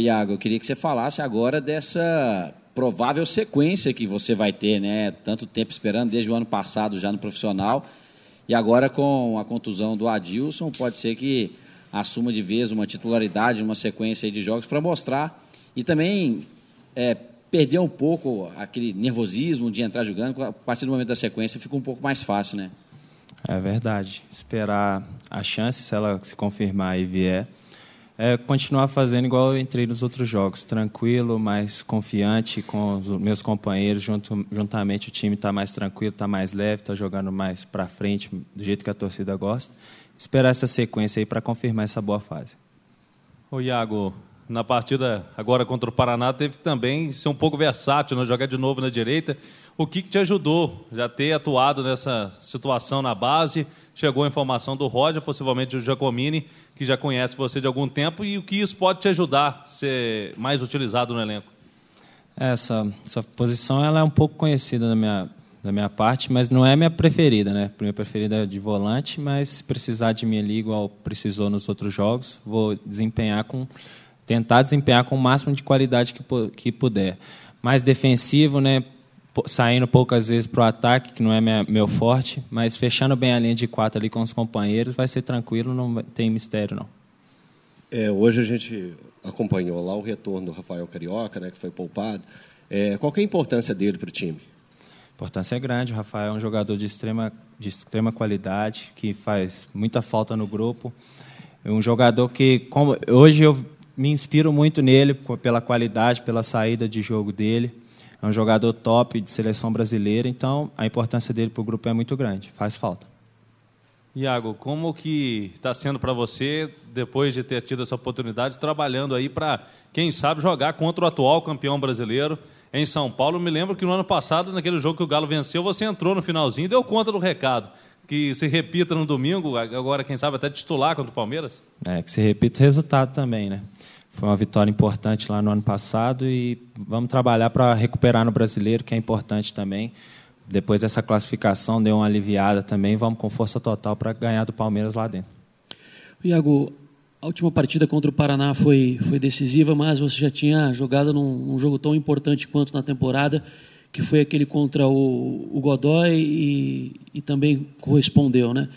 Iago, eu queria que você falasse agora dessa provável sequência que você vai ter, né? Tanto tempo esperando, desde o ano passado já no profissional. E agora com a contusão do Adilson, pode ser que assuma de vez uma titularidade, uma sequência de jogos para mostrar e também é, perder um pouco aquele nervosismo de entrar jogando. A partir do momento da sequência fica um pouco mais fácil, né? É verdade. Esperar a chance, se ela se confirmar e vier, é continuar fazendo igual eu entrei nos outros jogos, tranquilo, mais confiante com os meus companheiros, junto, juntamente o time está mais tranquilo, está mais leve, está jogando mais para frente, do jeito que a torcida gosta. Esperar essa sequência aí para confirmar essa boa fase. Ô Iago, na partida agora contra o Paraná, teve que também ser um pouco versátil, né? jogar de novo na direita. O que, que te ajudou já ter atuado nessa situação na base? Chegou a informação do Roger, possivelmente do Giacomini, que já conhece você de algum tempo, e o que isso pode te ajudar a ser mais utilizado no elenco? Essa, essa posição ela é um pouco conhecida da minha, da minha parte, mas não é minha preferida, né? Minha preferida é de volante, mas se precisar de mim ali, igual precisou nos outros jogos, vou desempenhar com tentar desempenhar com o máximo de qualidade que, que puder. Mais defensivo, né? saindo poucas vezes para o ataque, que não é minha, meu forte, mas fechando bem a linha de quatro ali com os companheiros, vai ser tranquilo, não tem mistério, não. É, hoje a gente acompanhou lá o retorno do Rafael Carioca, né, que foi poupado. É, qual é a importância dele para o time? Importância é grande. O Rafael é um jogador de extrema, de extrema qualidade, que faz muita falta no grupo. É um jogador que, como, hoje eu me inspiro muito nele pela qualidade, pela saída de jogo dele. É um jogador top de seleção brasileira, então a importância dele para o grupo é muito grande, faz falta. Iago, como que está sendo para você, depois de ter tido essa oportunidade, trabalhando aí para, quem sabe, jogar contra o atual campeão brasileiro em São Paulo? Me lembro que no ano passado, naquele jogo que o Galo venceu, você entrou no finalzinho e deu conta do recado que se repita no domingo, agora quem sabe até titular contra o Palmeiras? É, que se repita o resultado também, né? Foi uma vitória importante lá no ano passado e vamos trabalhar para recuperar no brasileiro, que é importante também. Depois dessa classificação, deu uma aliviada também, vamos com força total para ganhar do Palmeiras lá dentro. Iago, a última partida contra o Paraná foi, foi decisiva, mas você já tinha jogado num, num jogo tão importante quanto na temporada que foi aquele contra o, o Godoy e, e, também correspondeu, né?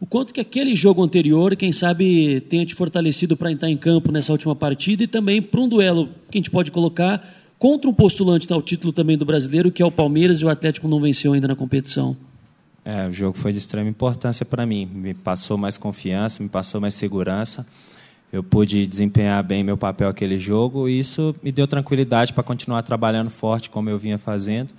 O quanto que aquele jogo anterior, quem sabe, tenha te fortalecido para entrar em campo nessa última partida e também para um duelo que a gente pode colocar contra um postulante né, ao título também do brasileiro, que é o Palmeiras, e o Atlético não venceu ainda na competição. É, o jogo foi de extrema importância para mim. Me passou mais confiança, me passou mais segurança eu pude desempenhar bem meu papel aquele jogo e isso me deu tranquilidade para continuar trabalhando forte como eu vinha fazendo.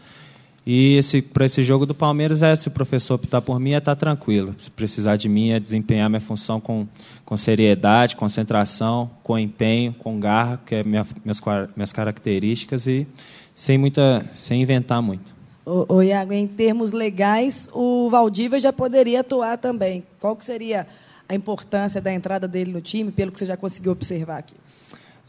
E esse, para esse jogo do Palmeiras é se o professor optar por mim é estar tá tranquilo. Se precisar de mim é desempenhar minha função com, com seriedade, concentração, com empenho, com garra, que é minha, minhas, minhas características e sem muita, sem inventar muito. O, o Iago, em termos legais, o Valdívia já poderia atuar também. Qual que seria a importância da entrada dele no time, pelo que você já conseguiu observar aqui?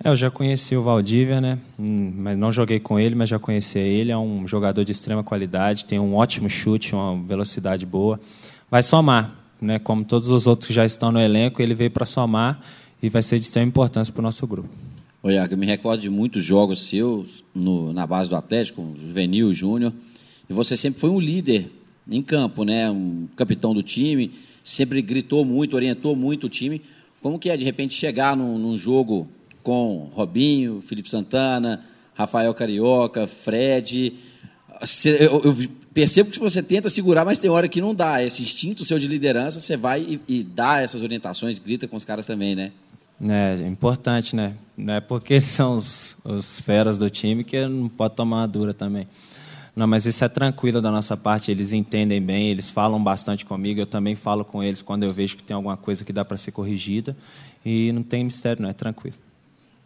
É, eu já conheci o Valdívia, né? Hum, mas não joguei com ele, mas já conheci ele. É um jogador de extrema qualidade, tem um ótimo chute, uma velocidade boa. Vai somar, né? Como todos os outros que já estão no elenco, ele veio para somar e vai ser de extrema importância para o nosso grupo. Oi, eu me recordo de muitos jogos seus no, na base do Atlético, juvenil, júnior, e você sempre foi um líder em campo, né? Um capitão do time, sempre gritou muito, orientou muito o time. Como que é, de repente, chegar num, num jogo com Robinho, Felipe Santana, Rafael Carioca, Fred. Eu, eu, percebo que você tenta segurar, mas tem hora que não dá. Esse instinto seu de liderança, você vai e, e dá essas orientações, grita com os caras também, né? É, é importante, né? Não é porque são os, os feras do time que não pode tomar uma dura também. Não, mas isso é tranquilo da nossa parte, eles entendem bem, eles falam bastante comigo, eu também falo com eles quando eu vejo que tem alguma coisa que dá para ser corrigida. E não tem mistério, não, é tranquilo.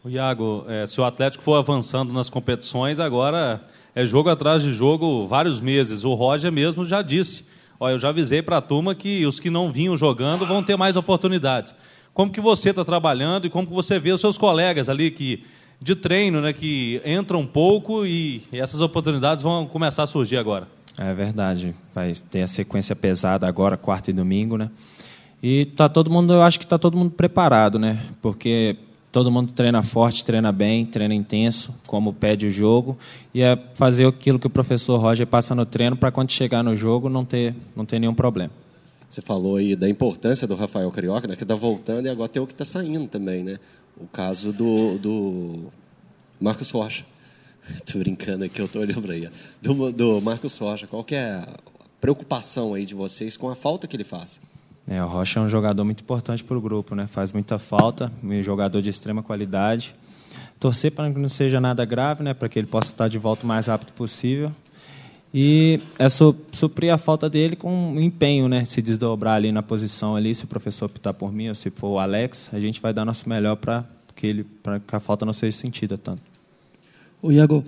O Iago, é, se o Atlético for avançando nas competições, agora é jogo atrás de jogo vários meses. O Roger mesmo já disse. Olha, eu já avisei para a turma que os que não vinham jogando vão ter mais oportunidades. Como que você está trabalhando e como que você vê os seus colegas ali que de treino, né, que entra um pouco e essas oportunidades vão começar a surgir agora. É verdade, vai ter a sequência pesada agora, quarta e domingo, né? E tá todo mundo, eu acho que tá todo mundo preparado, né? Porque todo mundo treina forte, treina bem, treina intenso, como pede o jogo, e é fazer aquilo que o professor Roger passa no treino para quando chegar no jogo não ter, não ter nenhum problema. Você falou aí da importância do Rafael Carioca, né, que está voltando e agora tem o que está saindo também, né? O caso do, do Marcos Rocha. Estou brincando aqui, eu estou olhando para ele. Do, do Marcos Rocha, qual que é a preocupação aí de vocês com a falta que ele faz? É, o Rocha é um jogador muito importante para o grupo, né? faz muita falta, um jogador de extrema qualidade. Torcer para que não seja nada grave, né? para que ele possa estar de volta o mais rápido possível e é suprir a falta dele com empenho, né? Se desdobrar ali na posição ali, se o professor optar por mim ou se for o Alex, a gente vai dar nosso melhor para que ele para que a falta não seja sentida tanto. O Iago,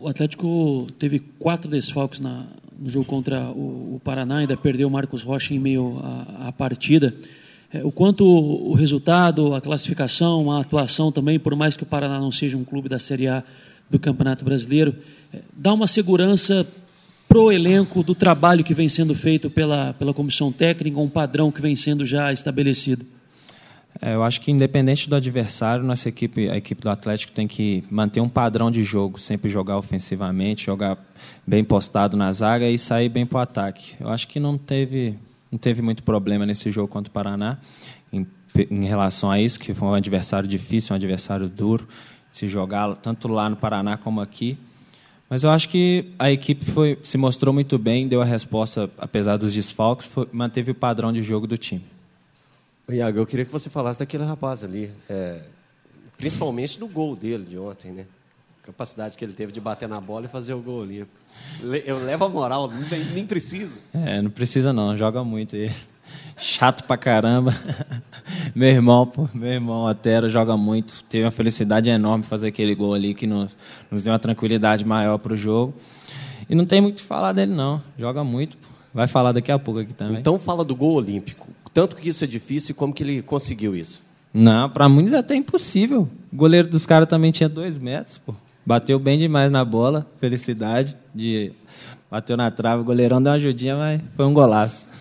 o Atlético teve quatro desfalques na, no jogo contra o, o, Paraná, ainda perdeu o Marcos Rocha em meio à, partida. É, o quanto o resultado, a classificação, a atuação também, por mais que o Paraná não seja um clube da Série A do Campeonato Brasileiro, é, dá uma segurança para o elenco do trabalho que vem sendo feito pela, pela comissão técnica, um padrão que vem sendo já estabelecido? É, eu acho que independente do adversário, nossa equipe, a equipe do Atlético tem que manter um padrão de jogo, sempre jogar ofensivamente, jogar bem postado na zaga e sair bem para o ataque. Eu acho que não teve, não teve muito problema nesse jogo contra o Paraná em, em relação a isso, que foi um adversário difícil, um adversário duro se jogar tanto lá no Paraná como aqui. Mas eu acho que a equipe foi, se mostrou muito bem, deu a resposta, apesar dos desfalques, foi, manteve o padrão de jogo do time. Iago, eu queria que você falasse daquele rapaz ali, é, principalmente do gol dele de ontem, né? A capacidade que ele teve de bater na bola e fazer o gol ali. Eu levo a moral, nem, nem precisa. É, não precisa não, joga muito é Chato pra caramba. Meu irmão, pô, meu irmão, Otero joga muito. Teve uma felicidade enorme fazer aquele gol ali que nos, nos deu uma tranquilidade maior para o jogo. E não tem muito o que falar dele, não. Joga muito. Pô. Vai falar daqui a pouco aqui também. Então fala do gol olímpico. Tanto que isso é difícil e como que ele conseguiu isso? Não, para muitos é até impossível. O goleiro dos caras também tinha dois metros, pô. Bateu bem demais na bola. Felicidade de bateu na trave. O goleirão deu uma ajudinha, mas foi um golaço.